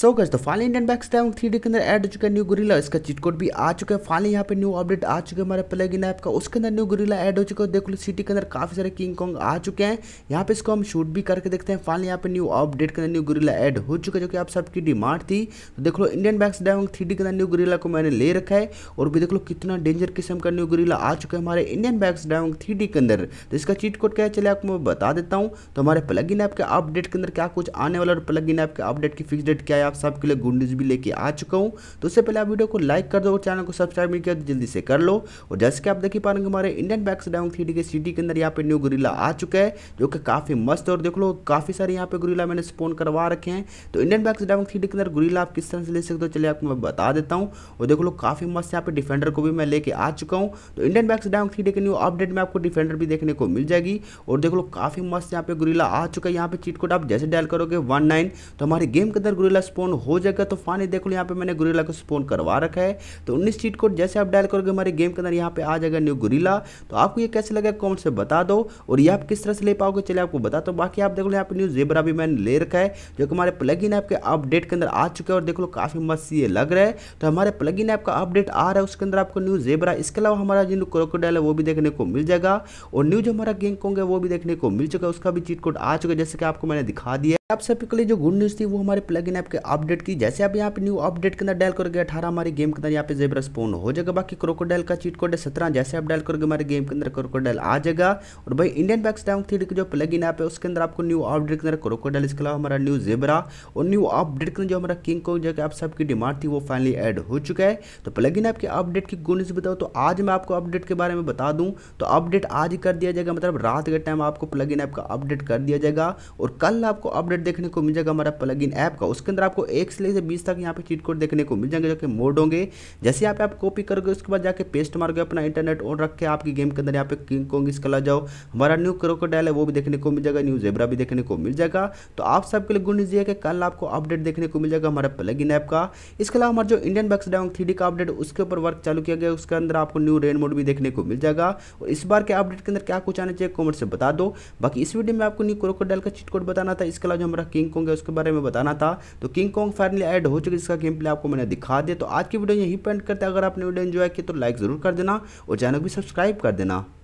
सो guys तो finally Indian bikes time three D के अंदर ऐड हो चुका है न्यू गुरीला इसका चीट कोड भी आ चुका है फाइनली यहाँ पे न्यू अपडेट आ चुके हैं हमारे प्लग इन ऐप का उसके अंदर न्यू गुरीला ऐड हो चुका है देख लो सिटी के अंदर काफी सारे किंग कॉन्ग आ चुके हैं यहाँ पे इसको हम शूट भी करके देखते हैं फाइनली यहाँ पे न्यू अपडेट के अंदर न्यू गुरीला एड हो चुका है जो कि आप सबकी डिमांड थी तो देख लो इंडियन बैक्स डाइविंग थ्री के अंदर न्यू गुरीला को मैंने ले रखा है और भी देख लो कितना डेंजर किस्म का न्यू गुरीला आ चुका है हमारे इंडियन बैक्स डाइविंग थ्री के अंदर तो इसका चीट कोड क्या है चले आपको मैं बता देता हूँ तो हमारे प्लग इन ऐप के अपडेट के अंदर क्या कुछ आने वाला और प्लग इन ऐप के अपडेट की फिक्स डेट क्या है आप सबके लिए गुड न्यूज़ भी लेके आ चुका हूँ तो उससे पहले आप वीडियो को लाइक कर दो और चैनल को सब्सक्राइब नहीं किया तो जल्दी से कर लो और जैसे कि आप देख पा रहे हैं हमारे इंडियन बैक्स डाउन थ्री के सिटी के अंदर यहाँ पे न्यू गुरीला आ चुका है जो कि काफ़ी मस्त और देख लो काफ़ी सारे यहाँ पे गुरीला मैंने स्पोन करवा रखे हैं तो इंडियन बैक्स डाउन थ्री के अंदर गुरीला आप किस तरह से ले सकते हो चलिए आपको मैं बता देता हूँ और देख लो काफ़ी मस्त यहाँ पे डिफेंडर को भी मैं लेके आ चुका हूँ तो इंडियन बैक्स डाउन थ्री के न्यू अपडेट में आपको डिफेंडर भी देखने को मिल जाएगी और देख लो काफ़ी मस्त यहाँ पे गुरीला आ चुका है यहाँ पे चीट कोड आप जैसे डायल करोगे वन तो हमारे गेम के अंदर गुरीला स्पोन हो जाएगा तो फाइनली देख लो यहाँ पे मैंने गुरीला को स्पोन करवा रखा है तो उन्नीस चीट कोड जैसे आप डायल करोगे हमारे गेम के अंदर यहाँ पे आ जाएगा न्यू गुरीला तो आपको ये कैसे लगा कॉमेंट से बता दो और ये आप किस तरह से ले पाओगे चले आपको बता दो बाकी आप देख लो यहाँ पे न्यू जेबरा भी मैंने ले रखा है जो कि हमारे प्लग इन ऐप के अपडेट के अंदर आ चुका है और देख लो काफ़ी मस्त ये लग रहा है तो हमारे प्लग इन ऐप का अपडेट आ रहा है उसके अंदर आपको न्यू जेबरा इसके अलावा हमारा जो क्रोकोडाइल है वो भी देखने को मिल जाएगा और न्यू जो हमारा गेंग कोंग है वो भी देखने को मिल चुका है उसका भी चीट कोड आ चुका है जैसे कि आपको मैंने दिखा दिया आप सभी के लिए जो गुड न्यूज़ थी वो हमारे प्लग इन ऐप के अपडेट की जैसे आप यहाँ पे न्यू अपडेट के अंदर डायल करोगे अठारह हमारे गेम के अंदर यहाँ पे जेबरा स्पोन हो जाएगा बाकी क्रोकोडाइल का चीट कोड है सत्रह जैसे आप डायल करोगे हमारे गेम के अंदर क्रोकोडाइल आ जाएगा और भाई इंडियन बैक्स डाउन थी जो प्लग इन ऐप है उसके अंदर आपको न्यू अपडेट के अंदर क्रोकोडाइल इसके अलावा हमारा न्यू जेबरा और न्यू अपडेट के अंदर जो हमारा किंग को जो आप सबकी डिमांड थी वो फाइनली एड हो चुका है तो प्लग इन ऐप के अपडेट की गुड न्यूज़ बताओ तो आज मैं आपको अपडेट के बारे में बता दूँ तो अपडेट आज कर दिया जाएगा मतलब रात के टाइम आपको प्लग इन ऐप का अपडेट कर दिया जाएगा और कल आपको अपडेट अपडेट देखने को मिल जाएगा हमारा प्लग इन ऐप का उसके अंदर आपको एक से लेकर बीस तक यहाँ पे चीट कोड देखने को मिल जाएंगे जो कि मोड होंगे जैसे यहाँ पे आप कॉपी करोगे उसके बाद जाके पेस्ट मारोगे अपना इंटरनेट ऑन रख के आपकी गेम के अंदर यहाँ पे किंग कॉन्ग इसका जाओ हमारा न्यू क्रोकोडाइल है वो भी देखने को मिल जाएगा न्यू जेबरा भी देखने को मिल जाएगा तो आप सबके लिए गुड न्यूज़ ये है कि कल आपको अपडेट देखने को मिल जाएगा हमारा प्लग इन ऐप का इसके अलावा हमारा जो इंडियन बक्स डाउन थ्री का अपडेट उसके ऊपर वर्क चालू किया गया उसके अंदर आपको न्यू रेन मोड भी देखने को मिल जाएगा और इस बार के अपडेट के अंदर क्या कुछ आना चाहिए कॉमेंट से बता दो बाकी इस वीडियो में आपको न्यू क्रोकोडाइल का चिटकोड बताना था इसके अलावा जो हमारा किंग कॉन्ग है उसके बारे में बताना था तो किंग कॉन्ग फाइनली ऐड हो चुके जिसका गेम प्ले आपको मैंने दिखा दिया तो आज की वीडियो यहीं पेंट करते अगर आपने वीडियो एंजॉय की तो लाइक ज़रूर कर देना और चैनल भी सब्सक्राइब कर देना